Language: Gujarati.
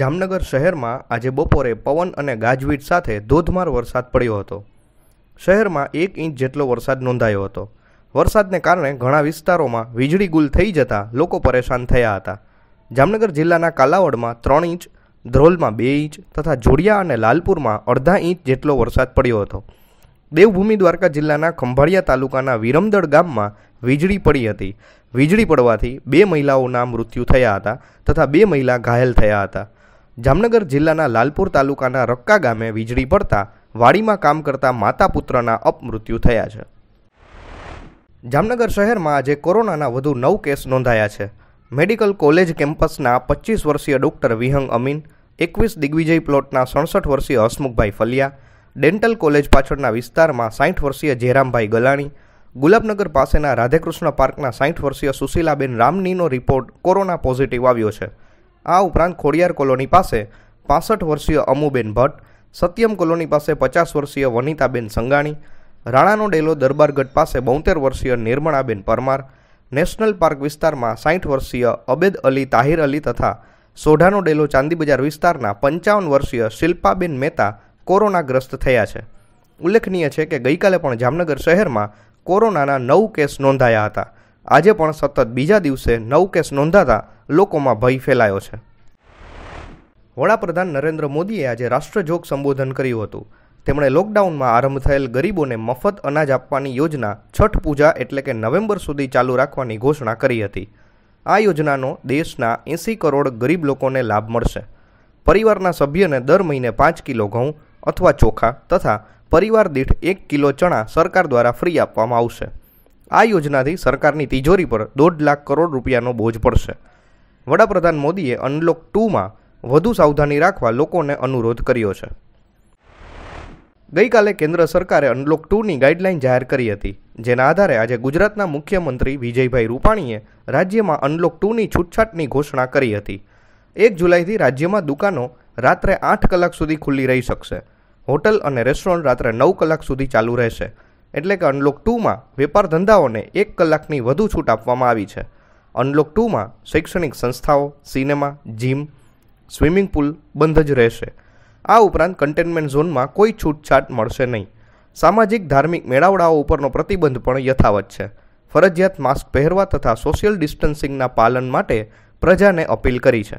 જામનગર શહેરમાં આજે બપોરે પવન અને ગાજવીજ સાથે ધોધમાર વરસાદ પડ્યો હતો શહેરમાં એક ઇંચ જેટલો વરસાદ નોંધાયો હતો વરસાદને કારણે ઘણા વિસ્તારોમાં વીજળી ગુલ થઈ જતા લોકો પરેશાન થયા હતા જામનગર જિલ્લાના કાલાવડમાં ત્રણ ઇંચ ધ્રોલમાં બે ઇંચ તથા જોડિયા અને લાલપુરમાં અડધા ઇંચ જેટલો વરસાદ પડ્યો હતો દેવભૂમિ દ્વારકા જિલ્લાના ખંભાળિયા તાલુકાના વિરમદળ ગામમાં વીજળી પડી હતી વીજળી પડવાથી બે મહિલાઓના મૃત્યુ થયા હતા તથા બે મહિલા ઘાયલ થયા હતા જામનગર જિલ્લાના લાલપુર તાલુકાના રક્કા ગામે વીજળી પડતા વાડીમાં કામ કરતા માતા પુત્રના અપમૃત્યુ થયા છે જામનગર શહેરમાં આજે કોરોનાના વધુ નવ કેસ નોંધાયા છે મેડિકલ કોલેજ કેમ્પસના પચીસ વર્ષીય ડૉક્ટર વિહંગ અમીન એકવીસ દિગ્વિજય પ્લોટના સડસઠ વર્ષીય હસમુખભાઈ ફલિયા ડેન્ટલ કોલેજ પાછળના વિસ્તારમાં સાઠ વર્ષીય જેરામભાઈ ગલાણી ગુલાબનગર પાસેના રાધેકૃષ્ણ પાર્કના સાઠ વર્ષીય સુશીલાબેન રામનીનો રિપોર્ટ કોરોના પોઝિટિવ આવ્યો છે આ ઉપરાંત ખોડિયાર કોલોની પાસે પાસઠ વર્ષીય અમુબેન ભટ્ટ સત્યમ કોલોની પાસે પચાસ વર્ષીય વનિતાબેન સંગાણી રાણાનો ડેલો દરબારગઢ પાસે બોતેર વર્ષીય નિર્મળાબેન પરમાર નેશનલ પાર્ક વિસ્તારમાં સાઠ વર્ષીય અબેદ અલી તાહિર અલી તથા સોઢાનો ડેલો ચાંદી બજાર વિસ્તારના પંચાવન વર્ષીય શિલ્પાબેન મહેતા કોરોનાગ્રસ્ત થયા છે ઉલ્લેખનીય છે કે ગઈકાલે પણ જામનગર શહેરમાં કોરોનાના નવ કેસ નોંધાયા હતા આજે પણ સતત બીજા દિવસે નવ કેસ નોંધાતા લોકોમાં ભય ફેલાયો છે વડાપ્રધાન નરેન્દ્ર મોદીએ આજે રાષ્ટ્રજોગ સંબોધન કર્યું હતું તેમણે લોકડાઉનમાં આરંભ થયેલ ગરીબોને મફત અનાજ આપવાની યોજના છઠ પૂજા એટલે કે નવેમ્બર સુધી ચાલુ રાખવાની ઘોષણા કરી હતી આ યોજનાનો દેશના એંસી કરોડ ગરીબ લોકોને લાભ મળશે પરિવારના સભ્યને દર મહિને પાંચ કિલો ઘઉં અથવા ચોખા તથા પરિવાર દીઠ એક કિલો ચણા સરકાર દ્વારા ફ્રી આપવામાં આવશે આ યોજનાથી સરકારની તિજોરી પર દોઢ લાખ કરોડ રૂપિયાનો બોજ પડશે વડાપ્રધાન મોદીએ અનલોક ટુમાં વધુ સાવધાની રાખવા લોકોને અનુરોધ કર્યો છે ગઈકાલે કેન્દ્ર સરકારે અનલોક ટુની ગાઈડલાઇન જાહેર કરી હતી જેના આધારે આજે ગુજરાતના મુખ્યમંત્રી વિજયભાઈ રૂપાણીએ રાજ્યમાં અનલોક ટુની છૂટછાટની ઘોષણા કરી હતી એક જુલાઈથી રાજ્યમાં દુકાનો રાત્રે આઠ કલાક સુધી ખુલ્લી રહી શકશે હોટલ અને રેસ્ટોરન્ટ રાત્રે નવ કલાક સુધી ચાલુ રહેશે એટલે કે અનલોક ટુમાં વેપાર ધંધાઓને એક કલાકની વધુ છૂટ આપવામાં આવી છે અનલોક ટુમાં શૈક્ષણિક સંસ્થાઓ સિનેમા જીમ સ્વિમિંગ પુલ બંધ જ રહેશે આ ઉપરાંત કન્ટેનમેન્ટ ઝોનમાં કોઈ છૂટછાટ મળશે નહીં સામાજિક ધાર્મિક મેળાવડાઓ ઉપરનો પ્રતિબંધ પણ યથાવત છે ફરજિયાત માસ્ક પહેરવા તથા સોશિયલ ડિસ્ટન્સિંગના પાલન માટે પ્રજાને અપીલ કરી છે